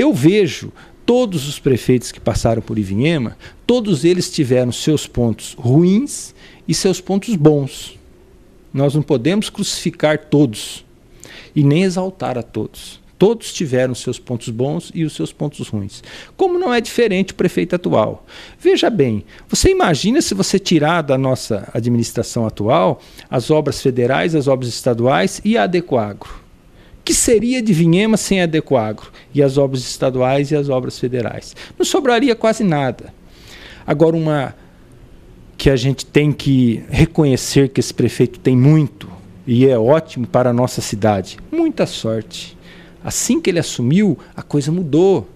Eu vejo todos os prefeitos que passaram por Ivinhema, todos eles tiveram seus pontos ruins e seus pontos bons. Nós não podemos crucificar todos e nem exaltar a todos. Todos tiveram seus pontos bons e os seus pontos ruins. Como não é diferente o prefeito atual? Veja bem, você imagina se você tirar da nossa administração atual as obras federais, as obras estaduais e a Adequagro que seria de Vinhemas sem a Decoagro? E as obras estaduais e as obras federais. Não sobraria quase nada. Agora, uma que a gente tem que reconhecer que esse prefeito tem muito, e é ótimo para a nossa cidade. Muita sorte. Assim que ele assumiu, a coisa mudou.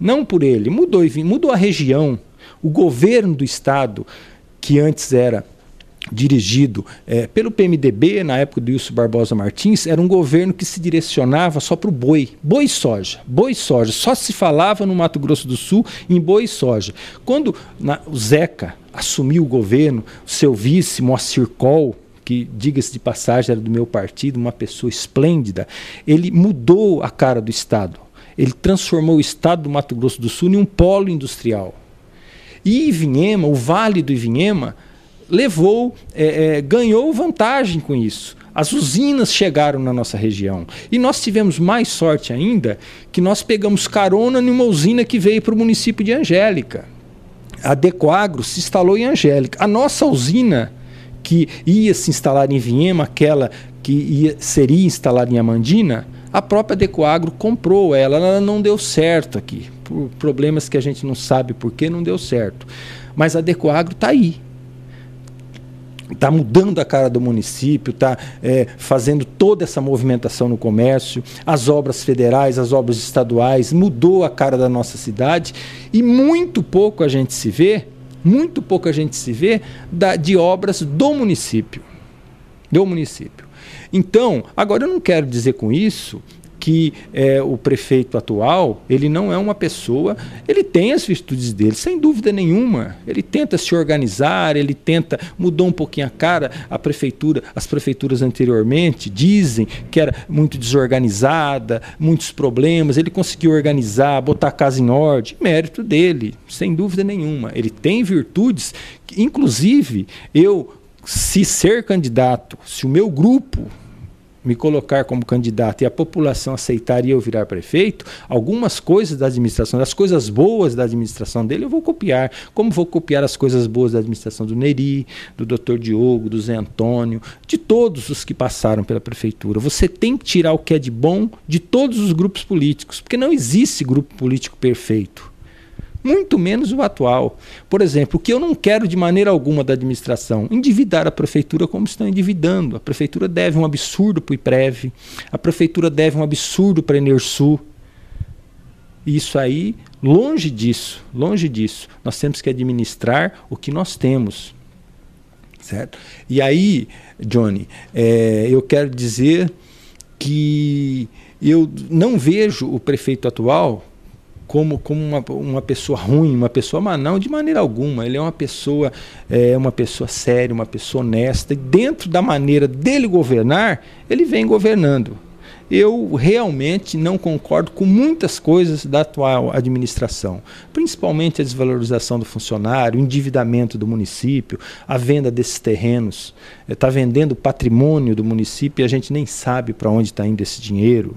Não por ele, mudou, mudou a região. O governo do estado, que antes era dirigido é, pelo PMDB, na época do Wilson Barbosa Martins, era um governo que se direcionava só para o boi, boi e soja, boi e soja. Só se falava no Mato Grosso do Sul em boi e soja. Quando na, o Zeca assumiu o governo, seu vice, Moacir Col, que, diga-se de passagem, era do meu partido, uma pessoa esplêndida, ele mudou a cara do Estado. Ele transformou o Estado do Mato Grosso do Sul em um polo industrial. E Ivinhema, o Vale do Ivinhema, levou, é, é, ganhou vantagem com isso. As usinas chegaram na nossa região. E nós tivemos mais sorte ainda que nós pegamos carona numa usina que veio para o município de Angélica. A Decoagro se instalou em Angélica. A nossa usina, que ia se instalar em Viema, aquela que ia, seria instalada em Amandina, a própria Decoagro comprou ela. Ela não deu certo aqui. Por problemas que a gente não sabe por que não deu certo. Mas a Decoagro está aí está mudando a cara do município, está é, fazendo toda essa movimentação no comércio, as obras federais, as obras estaduais, mudou a cara da nossa cidade e muito pouco a gente se vê, muito pouco a gente se vê da, de obras do município, do município. Então, agora eu não quero dizer com isso que é, o prefeito atual, ele não é uma pessoa, ele tem as virtudes dele, sem dúvida nenhuma. Ele tenta se organizar, ele tenta, mudou um pouquinho a cara, a prefeitura, as prefeituras anteriormente dizem que era muito desorganizada, muitos problemas, ele conseguiu organizar, botar a casa em ordem, mérito dele, sem dúvida nenhuma. Ele tem virtudes, que, inclusive, eu se ser candidato, se o meu grupo me colocar como candidato e a população aceitar e eu virar prefeito, algumas coisas da administração, das coisas boas da administração dele, eu vou copiar. Como vou copiar as coisas boas da administração do Neri, do Dr. Diogo, do Zé Antônio, de todos os que passaram pela prefeitura. Você tem que tirar o que é de bom de todos os grupos políticos, porque não existe grupo político perfeito muito menos o atual. Por exemplo, o que eu não quero de maneira alguma da administração, endividar a prefeitura como estão endividando. A prefeitura deve um absurdo para o IPREV, a prefeitura deve um absurdo para a Enersul. Isso aí, longe disso, longe disso. Nós temos que administrar o que nós temos. Certo? E aí, Johnny, é, eu quero dizer que eu não vejo o prefeito atual como, como uma, uma pessoa ruim, uma pessoa má, não, de maneira alguma. Ele é uma pessoa, é uma pessoa séria, uma pessoa honesta, e dentro da maneira dele governar, ele vem governando. Eu realmente não concordo com muitas coisas da atual administração, principalmente a desvalorização do funcionário, o endividamento do município, a venda desses terrenos. Está é, vendendo o patrimônio do município e a gente nem sabe para onde está indo esse dinheiro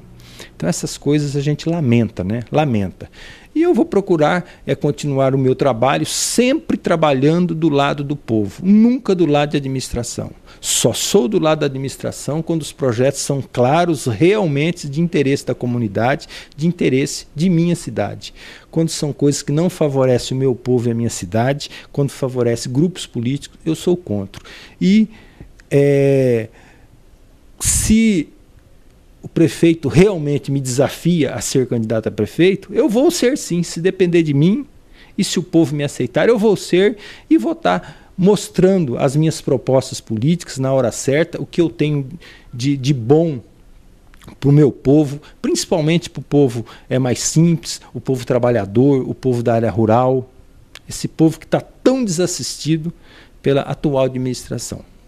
então essas coisas a gente lamenta, né? Lamenta. E eu vou procurar é continuar o meu trabalho sempre trabalhando do lado do povo, nunca do lado de administração. Só sou do lado da administração quando os projetos são claros, realmente de interesse da comunidade, de interesse de minha cidade. Quando são coisas que não favorecem o meu povo e a minha cidade, quando favorece grupos políticos, eu sou contra. E é, se o prefeito realmente me desafia a ser candidato a prefeito, eu vou ser sim, se depender de mim e se o povo me aceitar, eu vou ser e vou estar tá mostrando as minhas propostas políticas na hora certa, o que eu tenho de, de bom para o meu povo, principalmente para o povo é mais simples, o povo trabalhador, o povo da área rural, esse povo que está tão desassistido pela atual administração.